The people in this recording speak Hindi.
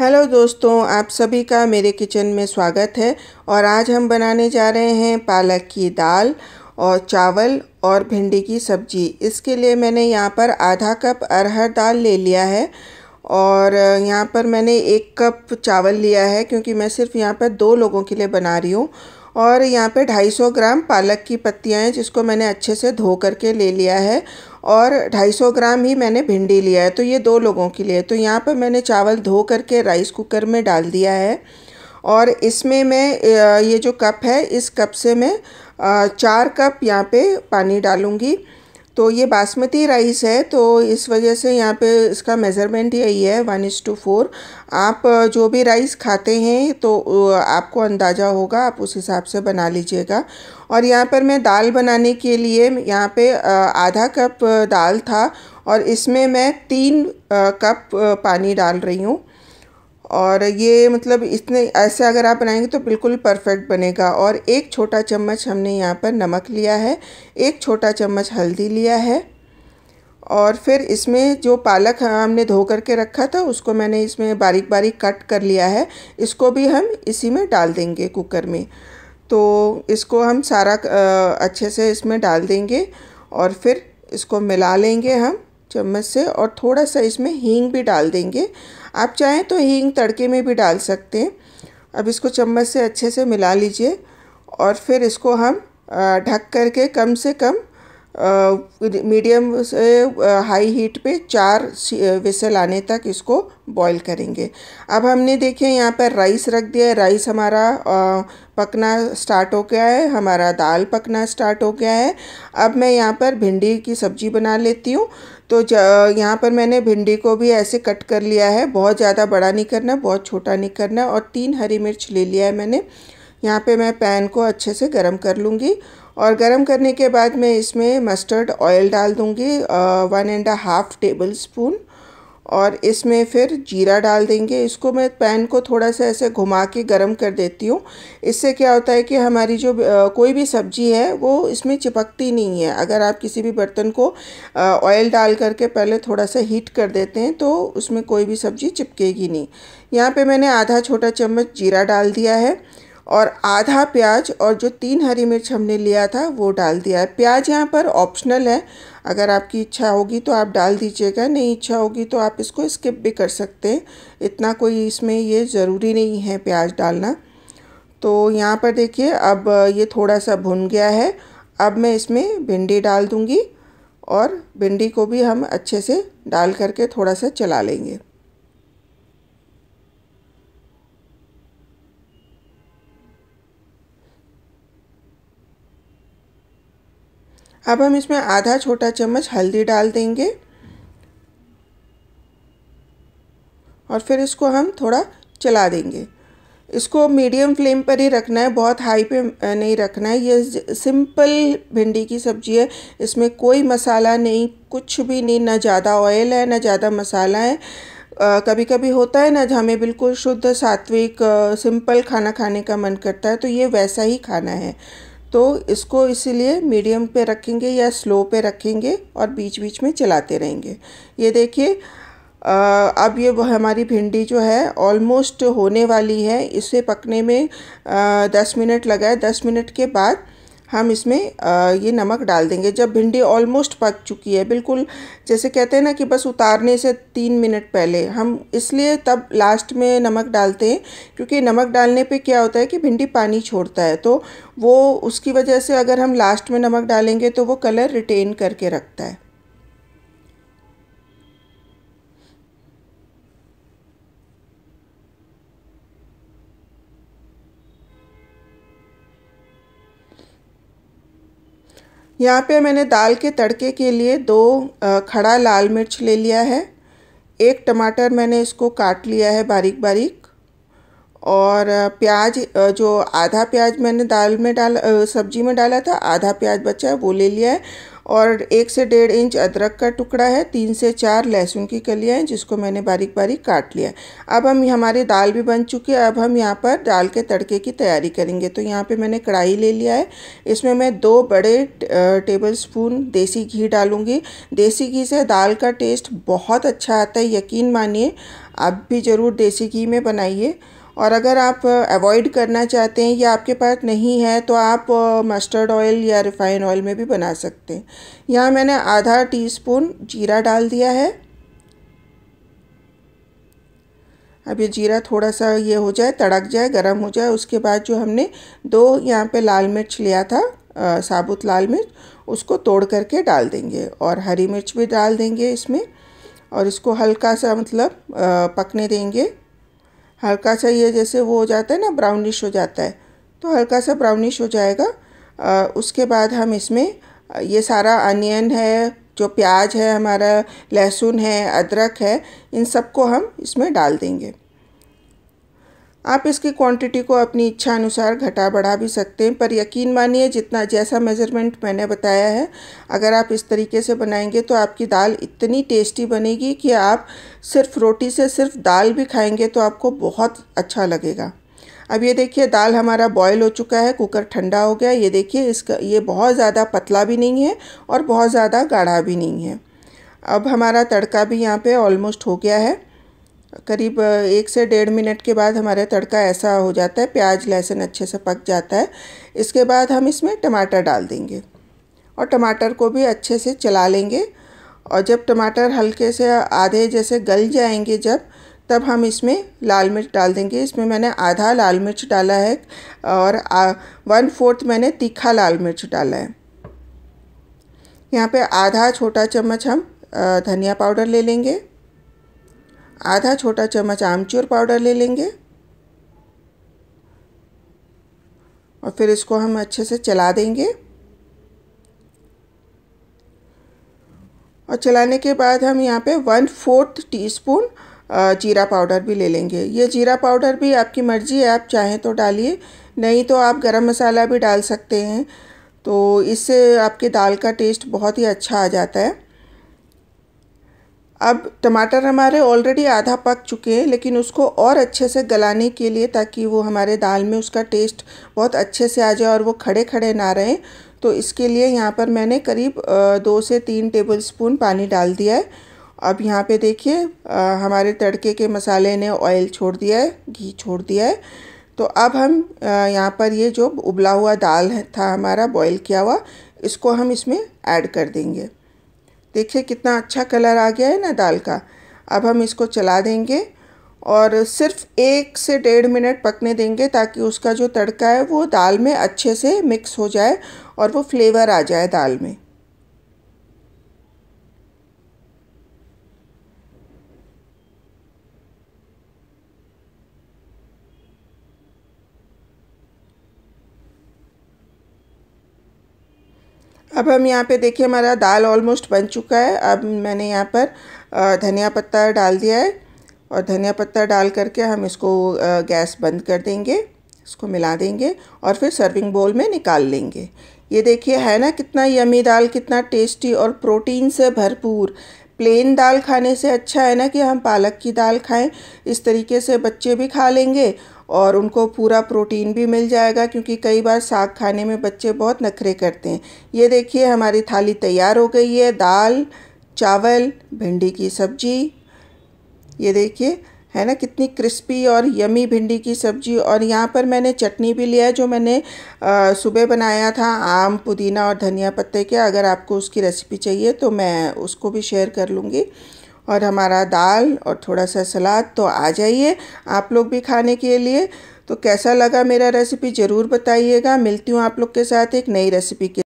हेलो दोस्तों आप सभी का मेरे किचन में स्वागत है और आज हम बनाने जा रहे हैं पालक की दाल और चावल और भिंडी की सब्जी इसके लिए मैंने यहाँ पर आधा कप अरहर दाल ले लिया है और यहाँ पर मैंने एक कप चावल लिया है क्योंकि मैं सिर्फ यहाँ पर दो लोगों के लिए बना रही हूँ और यहाँ पे 250 ग्राम पालक की पत्तियाँ हैं जिसको मैंने अच्छे से धो करके ले लिया है और 250 ग्राम ही मैंने भिंडी लिया है तो ये दो लोगों के लिए तो यहाँ पर मैंने चावल धो करके राइस कुकर में डाल दिया है और इसमें मैं ये जो कप है इस कप से मैं चार कप यहाँ पे पानी डालूँगी तो ये बासमती राइस है तो इस वजह से यहाँ पे इसका मेज़रमेंट यही है वन इज़ टू फोर आप जो भी राइस खाते हैं तो आपको अंदाज़ा होगा आप उस हिसाब से बना लीजिएगा और यहाँ पर मैं दाल बनाने के लिए यहाँ पे आधा कप दाल था और इसमें मैं तीन कप पानी डाल रही हूँ और ये मतलब इसने ऐसे अगर आप बनाएंगे तो बिल्कुल परफेक्ट बनेगा और एक छोटा चम्मच हमने यहाँ पर नमक लिया है एक छोटा चम्मच हल्दी लिया है और फिर इसमें जो पालक हाँ, हमने धो कर के रखा था उसको मैंने इसमें बारीक बारीक कट कर लिया है इसको भी हम इसी में डाल देंगे कुकर में तो इसको हम सारा अच्छे से इसमें डाल देंगे और फिर इसको मिला लेंगे हम चम्मच से और थोड़ा सा इसमें हींग भी डाल देंगे आप चाहें तो हींग तड़के में भी डाल सकते हैं अब इसको चम्मच से अच्छे से मिला लीजिए और फिर इसको हम ढक करके कम से कम मीडियम से हाई हीट पे चार विसल आने तक इसको बॉईल करेंगे अब हमने देखिए यहाँ पर राइस रख दिया है राइस हमारा आ, पकना स्टार्ट हो गया है हमारा दाल पकना स्टार्ट हो गया है अब मैं यहाँ पर भिंडी की सब्ज़ी बना लेती हूँ तो यहाँ पर मैंने भिंडी को भी ऐसे कट कर लिया है बहुत ज़्यादा बड़ा नहीं करना बहुत छोटा नहीं करना और तीन हरी मिर्च ले लिया है मैंने यहाँ पे मैं पैन को अच्छे से गरम कर लूँगी और गरम करने के बाद मैं इसमें मस्टर्ड ऑयल डाल दूँगी one and half tablespoon और इसमें फिर जीरा डाल देंगे इसको मैं पैन को थोड़ा सा ऐसे घुमा के गर्म कर देती हूँ इससे क्या होता है कि हमारी जो कोई भी सब्जी है वो इसमें चिपकती नहीं है अगर आप किसी भी बर्तन को ऑयल डाल करके पहले थोड़ा सा हीट कर देते हैं तो उसमें कोई भी सब्जी चिपकेगी नहीं यहाँ पे मैंने आधा छोटा चम्मच जीरा डाल दिया है और आधा प्याज और जो तीन हरी मिर्च हमने लिया था वो डाल दिया है प्याज यहाँ पर ऑप्शनल है अगर आपकी इच्छा होगी तो आप डाल दीजिएगा नहीं इच्छा होगी तो आप इसको स्किप भी कर सकते हैं इतना कोई इसमें ये ज़रूरी नहीं है प्याज डालना तो यहाँ पर देखिए अब ये थोड़ा सा भुन गया है अब मैं इसमें भिंडी डाल दूँगी और भिंडी को भी हम अच्छे से डाल करके थोड़ा सा चला लेंगे अब हम इसमें आधा छोटा चम्मच हल्दी डाल देंगे और फिर इसको हम थोड़ा चला देंगे इसको मीडियम फ्लेम पर ही रखना है बहुत हाई पे नहीं रखना है ये सिंपल भिंडी की सब्ज़ी है इसमें कोई मसाला नहीं कुछ भी नहीं ना ज़्यादा ऑयल है ना ज़्यादा मसाला है आ, कभी कभी होता है ना हमें बिल्कुल शुद्ध सात्विक सिंपल खाना खाने का मन करता है तो ये वैसा ही खाना है तो इसको इसीलिए मीडियम पे रखेंगे या स्लो पे रखेंगे और बीच बीच में चलाते रहेंगे ये देखिए अब ये हमारी भिंडी जो है ऑलमोस्ट होने वाली है इसे पकने में दस मिनट लगा है दस मिनट के बाद हम इसमें ये नमक डाल देंगे जब भिंडी ऑलमोस्ट पक चुकी है बिल्कुल जैसे कहते हैं ना कि बस उतारने से तीन मिनट पहले हम इसलिए तब लास्ट में नमक डालते हैं क्योंकि नमक डालने पे क्या होता है कि भिंडी पानी छोड़ता है तो वो उसकी वजह से अगर हम लास्ट में नमक डालेंगे तो वो कलर रिटेन करके रखता है यहाँ पे मैंने दाल के तड़के के लिए दो खड़ा लाल मिर्च ले लिया है एक टमाटर मैंने इसको काट लिया है बारीक बारीक और प्याज जो आधा प्याज मैंने दाल में डाल सब्जी में डाला था आधा प्याज बचा है वो ले लिया है और एक से डेढ़ इंच अदरक का टुकड़ा है तीन से चार लहसुन की कलियाँ हैं जिसको मैंने बारीक बारीक काट लिया अब हम हमारी दाल भी बन चुकी है अब हम यहाँ पर दाल के तड़के की तैयारी करेंगे तो यहाँ पे मैंने कढ़ाई ले लिया है इसमें मैं दो बड़े टेबल स्पून देसी घी डालूँगी देसी घी से दाल का टेस्ट बहुत अच्छा आता है यकीन मानिए आप भी ज़रूर देसी घी में बनाइए और अगर आप अवॉइड करना चाहते हैं या आपके पास नहीं है तो आप मस्टर्ड ऑयल या रिफ़ाइन ऑयल में भी बना सकते हैं यहाँ मैंने आधा टीस्पून जीरा डाल दिया है अब ये जीरा थोड़ा सा ये हो जाए तड़क जाए गर्म हो जाए उसके बाद जो हमने दो यहाँ पे लाल मिर्च लिया था आ, साबुत लाल मिर्च उसको तोड़ करके डाल देंगे और हरी मिर्च भी डाल देंगे इसमें और इसको हल्का सा मतलब आ, पकने देंगे हल्का सा ये जैसे वो हो जाता है ना ब्राउनिश हो जाता है तो हल्का सा ब्राउनिश हो जाएगा आ, उसके बाद हम इसमें ये सारा अनियन है जो प्याज है हमारा लहसुन है अदरक है इन सबको हम इसमें डाल देंगे आप इसकी क्वांटिटी को अपनी इच्छा अनुसार घटा बढ़ा भी सकते हैं पर यकीन मानिए जितना जैसा मेज़रमेंट मैंने बताया है अगर आप इस तरीके से बनाएंगे तो आपकी दाल इतनी टेस्टी बनेगी कि आप सिर्फ रोटी से सिर्फ दाल भी खाएंगे तो आपको बहुत अच्छा लगेगा अब ये देखिए दाल हमारा बॉयल हो चुका है कुकर ठंडा हो गया ये देखिए इसका ये बहुत ज़्यादा पतला भी नहीं है और बहुत ज़्यादा गाढ़ा भी नहीं है अब हमारा तड़का भी यहाँ पे ऑलमोस्ट हो गया है करीब एक से डेढ़ मिनट के बाद हमारा तड़का ऐसा हो जाता है प्याज लहसुन अच्छे से पक जाता है इसके बाद हम इसमें टमाटर डाल देंगे और टमाटर को भी अच्छे से चला लेंगे और जब टमाटर हल्के से आधे जैसे गल जाएंगे जब तब हम इसमें लाल मिर्च डाल देंगे इसमें मैंने आधा लाल मिर्च डाला है और आ, वन फोर्थ मैंने तीखा लाल मिर्च डाला है यहाँ पे आधा छोटा चम्मच हम धनिया पाउडर ले लेंगे आधा छोटा चम्मच आमचूर पाउडर ले लेंगे और फिर इसको हम अच्छे से चला देंगे और चलाने के बाद हम यहाँ पे वन फोर्थ टीस्पून जीरा पाउडर भी ले लेंगे ये जीरा पाउडर भी आपकी मर्ज़ी है आप चाहें तो डालिए नहीं तो आप गरम मसाला भी डाल सकते हैं तो इससे आपके दाल का टेस्ट बहुत ही अच्छा आ जाता है अब टमाटर हमारे ऑलरेडी आधा पक चुके हैं लेकिन उसको और अच्छे से गलाने के लिए ताकि वो हमारे दाल में उसका टेस्ट बहुत अच्छे से आ जाए और वो खड़े खड़े ना रहें तो इसके लिए यहाँ पर मैंने करीब दो से तीन टेबल स्पून पानी डाल दिया है अब यहाँ पे देखिए हमारे तड़के के मसाले ने ऑयल छोड़ दिया है घी छोड़ दिया है तो अब हम यहाँ पर ये जो उबला हुआ दाल था हमारा बॉयल किया हुआ इसको हम इसमें ऐड कर देंगे देखिए कितना अच्छा कलर आ गया है ना दाल का अब हम इसको चला देंगे और सिर्फ एक से डेढ़ मिनट पकने देंगे ताकि उसका जो तड़का है वो दाल में अच्छे से मिक्स हो जाए और वो फ्लेवर आ जाए दाल में अब हम यहाँ पे देखिए हमारा दाल ऑलमोस्ट बन चुका है अब मैंने यहाँ पर धनिया पत्ता डाल दिया है और धनिया पत्ता डाल करके हम इसको गैस बंद कर देंगे इसको मिला देंगे और फिर सर्विंग बोल में निकाल लेंगे ये देखिए है ना कितना यमी दाल कितना टेस्टी और प्रोटीन से भरपूर प्लेन दाल खाने से अच्छा है ना कि हम पालक की दाल खाएं इस तरीके से बच्चे भी खा लेंगे और उनको पूरा प्रोटीन भी मिल जाएगा क्योंकि कई बार साग खाने में बच्चे बहुत नखरे करते हैं ये देखिए हमारी थाली तैयार हो गई है दाल चावल भिंडी की सब्जी ये देखिए है ना कितनी क्रिस्पी और यमी भिंडी की सब्ज़ी और यहाँ पर मैंने चटनी भी लिया है जो मैंने सुबह बनाया था आम पुदीना और धनिया पत्ते के अगर आपको उसकी रेसिपी चाहिए तो मैं उसको भी शेयर कर लूँगी और हमारा दाल और थोड़ा सा सलाद तो आ जाइए आप लोग भी खाने के लिए तो कैसा लगा मेरा रेसिपी ज़रूर बताइएगा मिलती हूँ आप लोग के साथ एक नई रेसिपी के